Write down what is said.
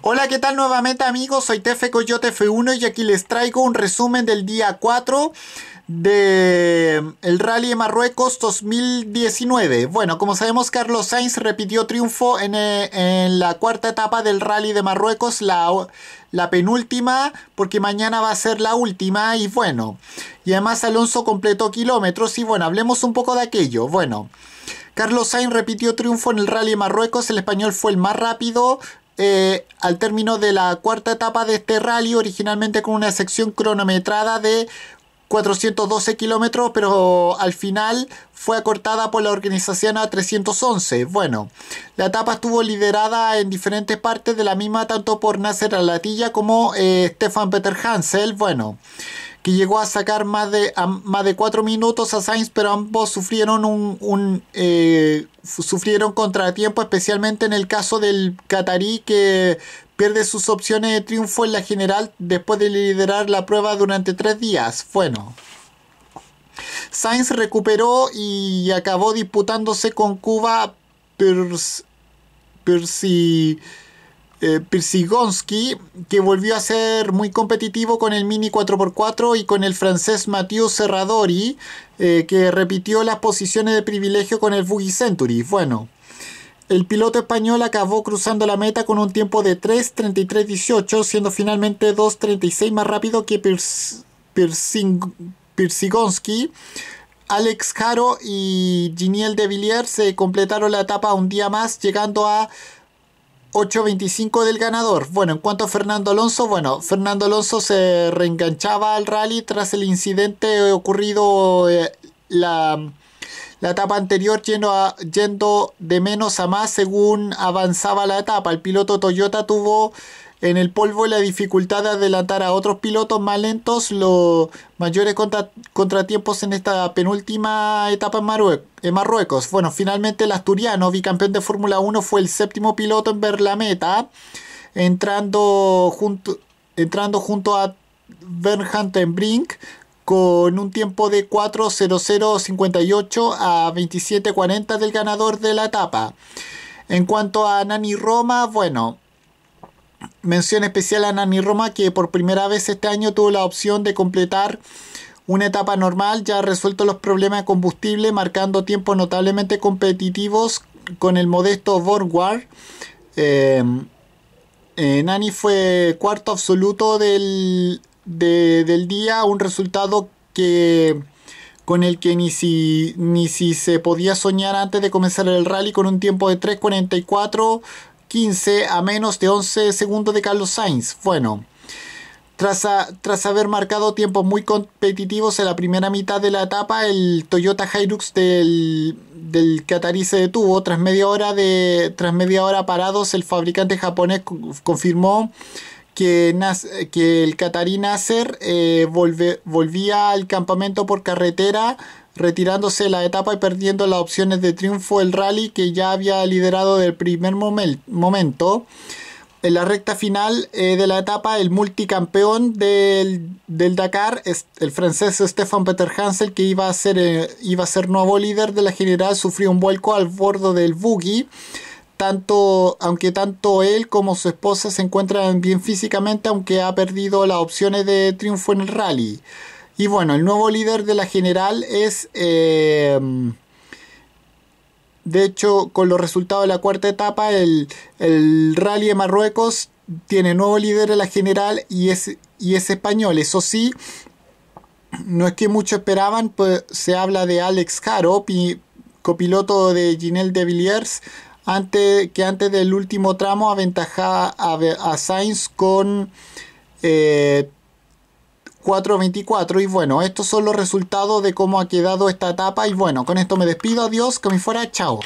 Hola, ¿qué tal nuevamente amigos? Soy Tefe Coyote F1 y aquí les traigo un resumen del día 4 de el Rally de Marruecos 2019. Bueno, como sabemos, Carlos Sainz repitió triunfo eh, en, la cuarta etapa del Rally de Marruecos, la, la, penúltima, porque mañana va a ser la última y bueno. Y además Alonso completó kilómetros y bueno, hablemos un poco de aquello. Bueno. Carlos Sainz repitió triunfo en el Rally de Marruecos, el español fue el más rápido, eh, al término de la cuarta etapa de este rally, originalmente con una sección cronometrada de 412 kilómetros, pero al final fue acortada por la organización a 311. Bueno, la etapa estuvo liderada en diferentes partes de la misma, tanto por Nasser Alatilla como eh, Stefan Peter Hansel. Bueno, que llegó a sacar más de, más de 4 minutos a Sainz, pero ambos sufrieron un, eh, sufrieron contratiempo, especialmente en el caso del catarí que pierde sus opciones de triunfo en la general después de liderar la prueba durante tres días. Bueno. Sainz recuperó y acabó disputándose con Cuba pero Per eh, que volvió a ser muy competitivo con el Mini 4x4 y con el francés Mathieu Serradori, eh, que repitió las posiciones de privilegio con el Buggy Century. Bueno, el piloto español acabó cruzando la meta con un tiempo de 3.33.18, siendo finalmente 2.36 más rápido que Pirsigonski Alex Caro y Giniel de Villiers se completaron la etapa un día más, llegando a 8.25 del ganador. Bueno, en cuanto a Fernando Alonso, bueno, Fernando Alonso se reenganchaba al rally tras el incidente ocurrido eh, la, la, etapa anterior yendo de menos a más según avanzaba la etapa. El piloto Toyota tuvo en el polvo la dificultad de adelantar a otros pilotos más lentos, los mayores contratiempos en esta penúltima etapa en, Marruecos. Bueno, finalmente el asturiano, bicampeón de Fórmula 1, fue el séptimo piloto en ver la meta, entrando junto, entrando junto a Brink con un tiempo de 4.0058 a 27.40 del ganador de la etapa. En cuanto a Nani Roma, bueno, Mención especial a Nani Roma, que por primera vez este año tuvo la opción de completar una etapa normal, ya ha resuelto los problemas de combustible, marcando tiempos notablemente competitivos con el modesto Borgward. Em, eh, Nani fue cuarto absoluto del, del día, un resultado que con el que ni ni si se podía soñar antes de comenzar el rally con un tiempo de 3.44 a menos de 11 segundos de Carlos Sainz. Bueno, tras, tras, haber marcado tiempos muy competitivos en la primera mitad de la etapa, el Toyota Hilux del, del se detuvo. Tras media, hora de, tras media hora parados, el fabricante japonés confirmó que, eh, que el catarí Nasser eh, volvía al campamento por carretera retirándose la etapa y perdiendo las opciones de triunfo el rally que ya había liderado del primer momento. En la recta final eh, de la etapa, el multicampeón del, del Dakar, el francés Stefan Peter Hansel, que iba a, ser, iba a ser nuevo líder de la general, sufrió un vuelco al bordo del buggy tanto, aunque tanto él como su esposa se encuentran bien físicamente, aunque ha perdido las opciones de triunfo en el rally. Y bueno, el nuevo líder de la general es, em, de hecho, con los resultados de la cuarta etapa, el, rally de Marruecos tiene nuevo líder de la general y es, y es español. Eso sí, no es que mucho esperaban, pues se habla de Alex Caro, copiloto de Ginelle de Villiers antes, que antes del último tramo aventajaba a, Sainz con 4.24 eh, y bueno, estos son los resultados de cómo ha quedado esta etapa y bueno, con esto me despido, adiós, que me fuera, chao.